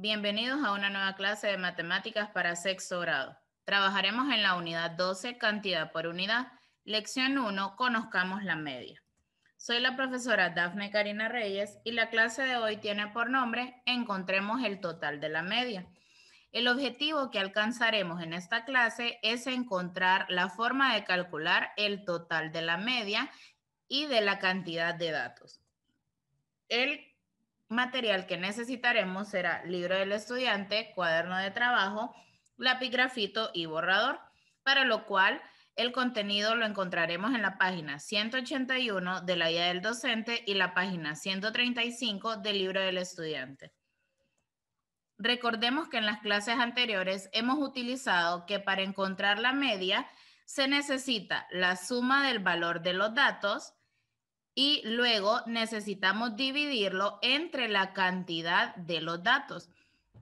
Bienvenidos a una nueva clase de matemáticas para sexto grado. Trabajaremos en la unidad 12, cantidad por unidad. Lección 1, conozcamos la media. Soy la profesora Dafne Karina Reyes y la clase de hoy tiene por nombre Encontremos el total de la media. El objetivo que alcanzaremos en esta clase es encontrar la forma de calcular el total de la media y de la cantidad de datos. El material que necesitaremos será libro del estudiante, cuaderno de trabajo, lápiz grafito y borrador, para lo cual el contenido lo encontraremos en la página 181 de la guía del docente y la página 135 del libro del estudiante. Recordemos que en las clases anteriores hemos utilizado que para encontrar la media se necesita la suma del valor de los datos, y luego necesitamos dividirlo entre la cantidad de los datos.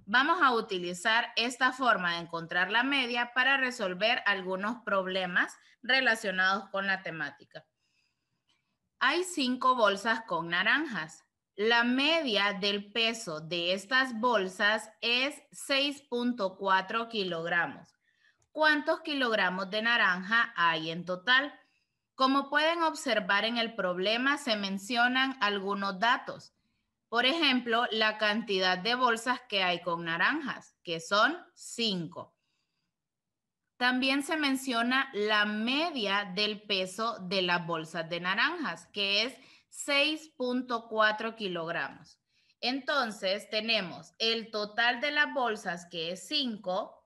Vamos a utilizar esta forma de encontrar la media para resolver algunos problemas relacionados con la temática. Hay cinco bolsas con naranjas. La media del peso de estas bolsas es 6.4 kilogramos. ¿Cuántos kilogramos de naranja hay en total? Como pueden observar en el problema, se mencionan algunos datos. Por ejemplo, la cantidad de bolsas que hay con naranjas, que son 5. También se menciona la media del peso de las bolsas de naranjas, que es 6.4 kilogramos. Entonces, tenemos el total de las bolsas, que es 5,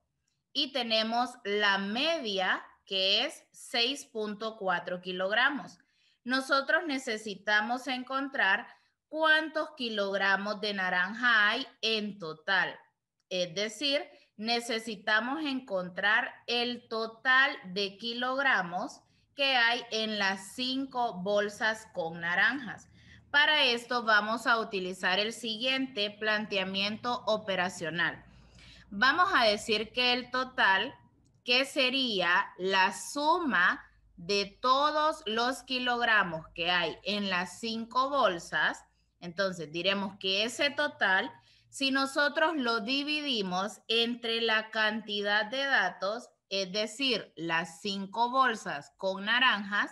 y tenemos la media que es 6.4 kilogramos. Nosotros necesitamos encontrar cuántos kilogramos de naranja hay en total. Es decir, necesitamos encontrar el total de kilogramos que hay en las cinco bolsas con naranjas. Para esto vamos a utilizar el siguiente planteamiento operacional. Vamos a decir que el total que sería la suma de todos los kilogramos que hay en las cinco bolsas, entonces diremos que ese total, si nosotros lo dividimos entre la cantidad de datos, es decir, las cinco bolsas con naranjas,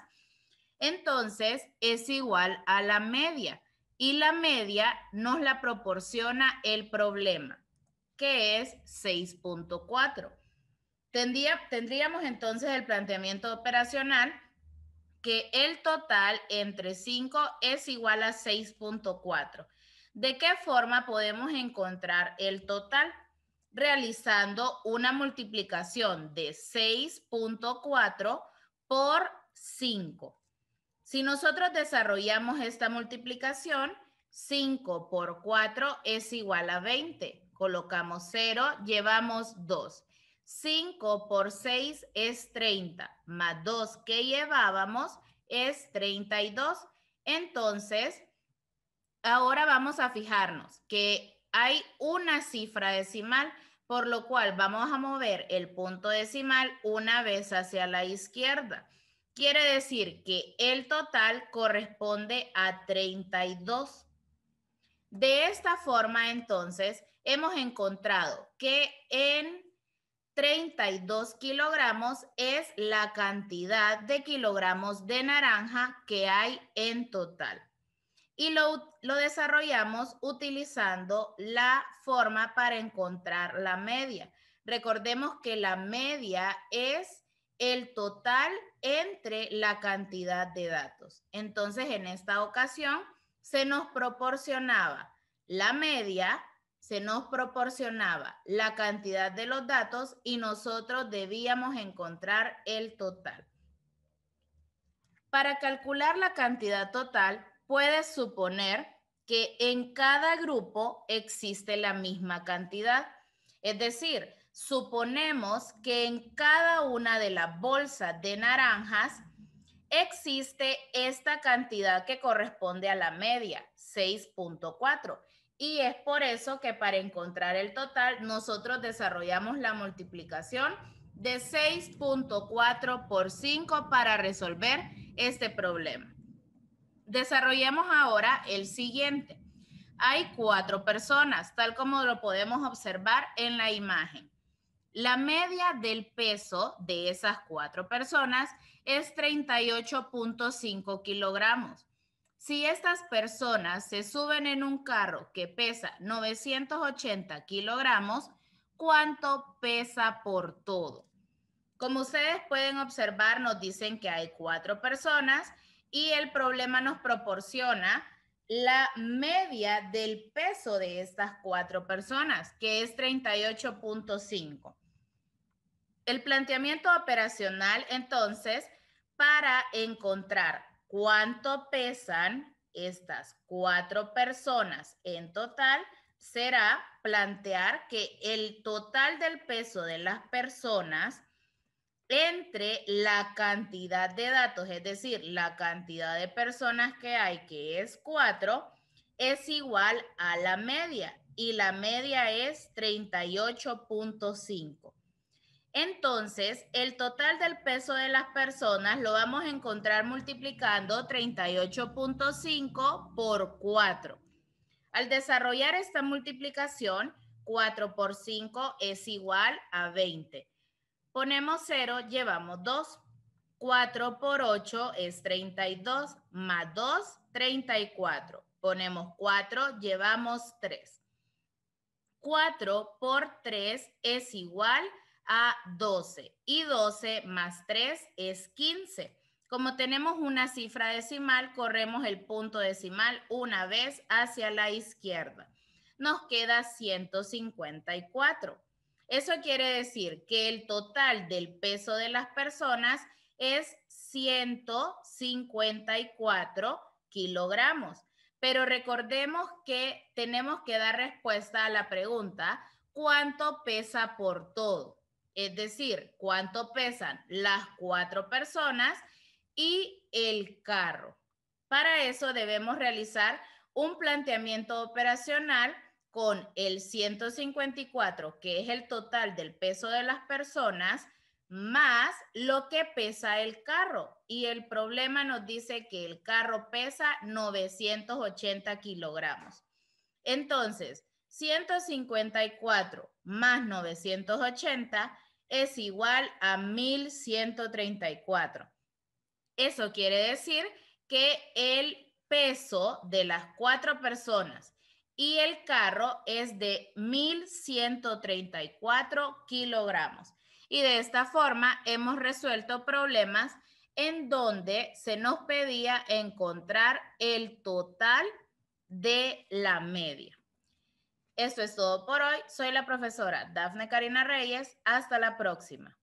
entonces es igual a la media. Y la media nos la proporciona el problema, que es 6.4 tendríamos entonces el planteamiento operacional que el total entre 5 es igual a 6.4. ¿De qué forma podemos encontrar el total? Realizando una multiplicación de 6.4 por 5. Si nosotros desarrollamos esta multiplicación, 5 por 4 es igual a 20. Colocamos 0, llevamos 2. 5 por 6 es 30, más 2 que llevábamos es 32. Entonces, ahora vamos a fijarnos que hay una cifra decimal, por lo cual vamos a mover el punto decimal una vez hacia la izquierda. Quiere decir que el total corresponde a 32. De esta forma, entonces, hemos encontrado que en 32 kilogramos es la cantidad de kilogramos de naranja que hay en total. Y lo, lo desarrollamos utilizando la forma para encontrar la media. Recordemos que la media es el total entre la cantidad de datos. Entonces, en esta ocasión, se nos proporcionaba la media se nos proporcionaba la cantidad de los datos y nosotros debíamos encontrar el total. Para calcular la cantidad total, puedes suponer que en cada grupo existe la misma cantidad. Es decir, suponemos que en cada una de las bolsas de naranjas existe esta cantidad que corresponde a la media, 6.4 y es por eso que para encontrar el total, nosotros desarrollamos la multiplicación de 6.4 por 5 para resolver este problema. Desarrollemos ahora el siguiente. Hay cuatro personas, tal como lo podemos observar en la imagen. La media del peso de esas cuatro personas es 38.5 kilogramos. Si estas personas se suben en un carro que pesa 980 kilogramos, ¿cuánto pesa por todo? Como ustedes pueden observar, nos dicen que hay cuatro personas y el problema nos proporciona la media del peso de estas cuatro personas, que es 38.5. El planteamiento operacional, entonces, para encontrar cuánto pesan estas cuatro personas en total será plantear que el total del peso de las personas entre la cantidad de datos, es decir, la cantidad de personas que hay, que es cuatro, es igual a la media y la media es 38.5. Entonces, el total del peso de las personas lo vamos a encontrar multiplicando 38.5 por 4. Al desarrollar esta multiplicación, 4 por 5 es igual a 20. Ponemos 0, llevamos 2. 4 por 8 es 32, más 2, 34. Ponemos 4, llevamos 3. 4 por 3 es igual a a 12 y 12 más 3 es 15. Como tenemos una cifra decimal, corremos el punto decimal una vez hacia la izquierda. Nos queda 154. Eso quiere decir que el total del peso de las personas es 154 kilogramos. Pero recordemos que tenemos que dar respuesta a la pregunta, ¿cuánto pesa por todo? es decir, cuánto pesan las cuatro personas y el carro. Para eso debemos realizar un planteamiento operacional con el 154, que es el total del peso de las personas, más lo que pesa el carro. Y el problema nos dice que el carro pesa 980 kilogramos. Entonces, 154 más 980 es igual a 1134. Eso quiere decir que el peso de las cuatro personas y el carro es de 1134 kilogramos. Y de esta forma hemos resuelto problemas en donde se nos pedía encontrar el total de la media. Esto es todo por hoy. Soy la profesora Dafne Karina Reyes. Hasta la próxima.